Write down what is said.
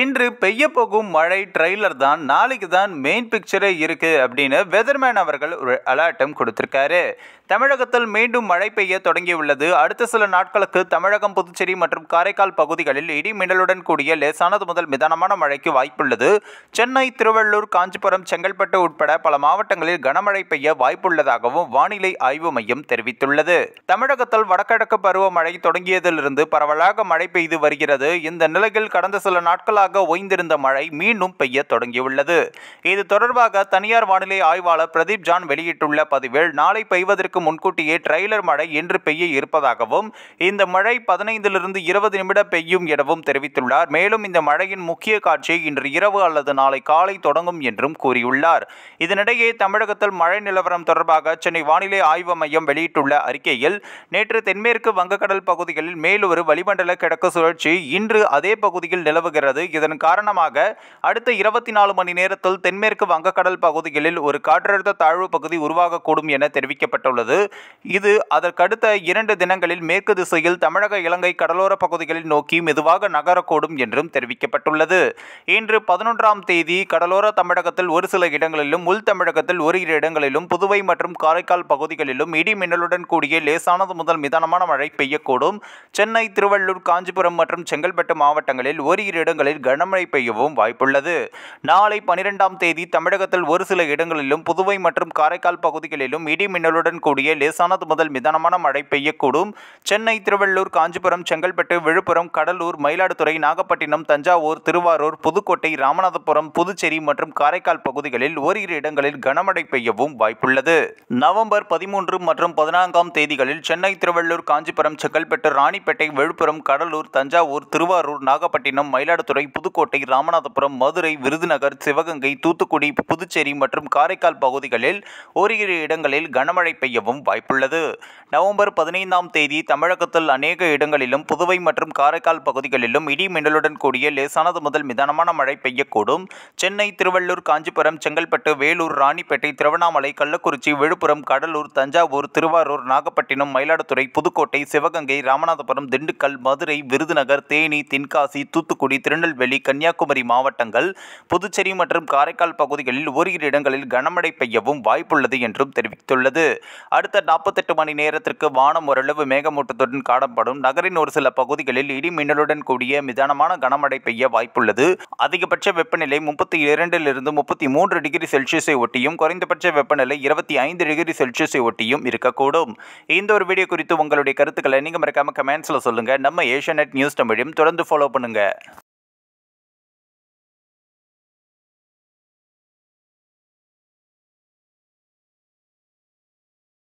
இன்று பெய்ய போகும் மழை ட்ரெய்லர் தான் நாளைக்கு தான் மெயின் பிக்சரே இருக்குது அப்படின்னு வெதர்மேன் அவர்கள் ஒரு அலாட்டம் கொடுத்துருக்காரு தமிழகத்தில் மீண்டும் மழை பெய்ய தொடங்கியுள்ளது அடுத்த சில நாட்களுக்கு தமிழகம் புதுச்சேரி மற்றும் காரைக்கால் பகுதிகளில் இடி மின்னலுடன் கூடிய லேசானது முதல் மிதனமான மழைக்கு வாய்ப்புள்ளது சென்னை திருவள்ளூர் காஞ்சிபுரம் செங்கல்பட்டு உட்பட பல மாவட்டங்களில் கனமழை பெய்ய வாய்ப்புள்ளதாகவும் வானிலை ஆய்வு மையம் தெரிவித்துள்ளது தமிழகத்தில் வடகிழக்கு பருவமழை தொடங்கியதிலிருந்து பரவலாக மழை பெய்து வருகிறது இந்த நிலையில் கடந்த சில நாட்களாக ஓய்ந்திருந்த மழை மீண்டும் பெய்ய தொடங்கியுள்ளது இது தொடர்பாக தனியார் வானிலை ஆய்வாளர் பிரதீப் ஜான் வெளியிட்டுள்ள பதிவில் நாளை பெய்வதற்கு நாட்களுக்கு முன்கூட்டியே ட்ரெய்லர் மழை இன்று பெய்ய இருப்பதாகவும் இந்த மழை பதினைந்திலிருந்து இருபது நிமிட பெய்யும் எனவும் தெரிவித்துள்ளார் மேலும் இந்த மழையின் முக்கிய காட்சி இன்று இரவு அல்லது நாளை காலை தொடங்கும் என்றும் கூறியுள்ளார் இதனிடையே தமிழகத்தில் மழை நிலவரம் தொடர்பாக சென்னை வானிலை ஆய்வு மையம் வெளியிட்டுள்ள அறிக்கையில் நேற்று தென்மேற்கு வங்கக்கடல் பகுதிகளில் மேலொரு வளிமண்டல கிழக்கு சுழற்சி இன்று அதே பகுதியில் நிலவுகிறது இதன் காரணமாக அடுத்த இருபத்தி நாலு மணி நேரத்தில் தென்மேற்கு வங்கக்கடல் பகுதிகளில் ஒரு காற்றழுத்த தாழ்வு பகுதி உருவாகக்கூடும் என தெரிவிக்கப்பட்டுள்ளது வருகிறது இது அதற்கடுத்த இரண்டு தினங்களில் மேற்கு திசையில் தமிழக இலங்கை கடலோர பகுதிகளில் நோக்கி மெதுவாக நகரக்கூடும் என்றும் தெரிவிக்கப்பட்டுள்ளது இன்று பதினொன்றாம் தேதி கடலோர தமிழகத்தில் ஒரு சில இடங்களிலும் உள் தமிழகத்தில் ஒரு இரு இடங்களிலும் புதுவை மற்றும் காரைக்கால் பகுதிகளிலும் இடி மின்னலுடன் கூடிய லேசானது முதல் மிதானமான மழை பெய்யக்கூடும் சென்னை திருவள்ளூர் காஞ்சிபுரம் மற்றும் செங்கல்பட்டு மாவட்டங்களில் ஒரு இரு இடங்களில் கனமழை பெய்யவும் வாய்ப்புள்ளது நாளை பனிரெண்டாம் தேதி தமிழகத்தில் ஒரு சில இடங்களிலும் புதுவை மற்றும் காரைக்கால் பகுதிகளிலும் இடி மின்னலுடன் கூடிய கூடிய லேசானது முதல் மிதானமான மழை பெய்யக்கூடும் சென்னை திருவள்ளூர் காஞ்சிபுரம் செங்கல்பட்டு விழுப்புரம் கடலூர் மயிலாடுதுறை நாகப்பட்டினம் தஞ்சாவூர் திருவாரூர் புதுக்கோட்டை ராமநாதபுரம் புதுச்சேரி மற்றும் காரைக்கால் பகுதிகளில் ஓரிரு இடங்களில் கனமழை பெய்யவும் வாய்ப்புள்ளது நவம்பர் பதிமூன்று மற்றும் பதினான்காம் தேதிகளில் சென்னை திருவள்ளூர் காஞ்சிபுரம் செங்கல்பட்டு ராணிப்பேட்டை விழுப்புரம் கடலூர் தஞ்சாவூர் திருவாரூர் நாகப்பட்டினம் மயிலாடுதுறை புதுக்கோட்டை ராமநாதபுரம் மதுரை விருதுநகர் சிவகங்கை தூத்துக்குடி புதுச்சேரி மற்றும் காரைக்கால் பகுதிகளில் ஓரிரு இடங்களில் கனமழை பெய்யவும் பெய்யவும் வாய்ப்புள்ளது நவம்பர் பதினைந்தாம் தேதி தமிழகத்தில் அநேக இடங்களிலும் புதுவை மற்றும் காரைக்கால் பகுதிகளிலும் இடி மின்னலுடன் கூடிய லேசானது முதல் மிதனமான மழை பெய்யக்கூடும் சென்னை திருவள்ளூர் காஞ்சிபுரம் செங்கல்பட்டு வேலூர் ராணிப்பேட்டை திருவண்ணாமலை கள்ளக்குறிச்சி விழுப்புரம் கடலூர் தஞ்சாவூர் திருவாரூர் நாகப்பட்டினம் மயிலாடுதுறை புதுக்கோட்டை சிவகங்கை ராமநாதபுரம் திண்டுக்கல் மதுரை விருதுநகர் தேனி தென்காசி தூத்துக்குடி திருநெல்வேலி கன்னியாகுமரி மாவட்டங்கள் புதுச்சேரி மற்றும் காரைக்கால் பகுதிகளில் ஓரிரு இடங்களில் கனமழை பெய்யவும் வாய்ப்புள்ளது என்றும் தெரிவித்துள்ளது அடுத்த நாற்பத்தெட்டு மணி நேரத்திற்கு வானம் ஓரளவு மேகமூட்டத்துடன் காணப்படும் நகரின் ஒரு சில பகுதிகளில் இடி மின்னலுடன் கூடிய மிதானமான கனமழை பெய்ய வாய்ப்புள்ளது அதிகபட்ச வெப்பநிலை முப்பத்தி இரண்டிலிருந்து முப்பத்தி மூன்று டிகிரி செல்சியஸை ஒட்டியும் குறைந்தபட்ச வெப்பநிலை இருபத்தி ஐந்து டிகிரி செல்சியஸை ஒட்டியும் இருக்கக்கூடும் இந்த ஒரு வீடியோ குறித்து உங்களுடைய கருத்துக்களை நீங்கள் மறக்காம கமெண்ட்ஸில் சொல்லுங்கள் நம்ம ஏஷியா நியூஸ் தமிழையும் தொடர்ந்து ஃபாலோ பண்ணுங்கள்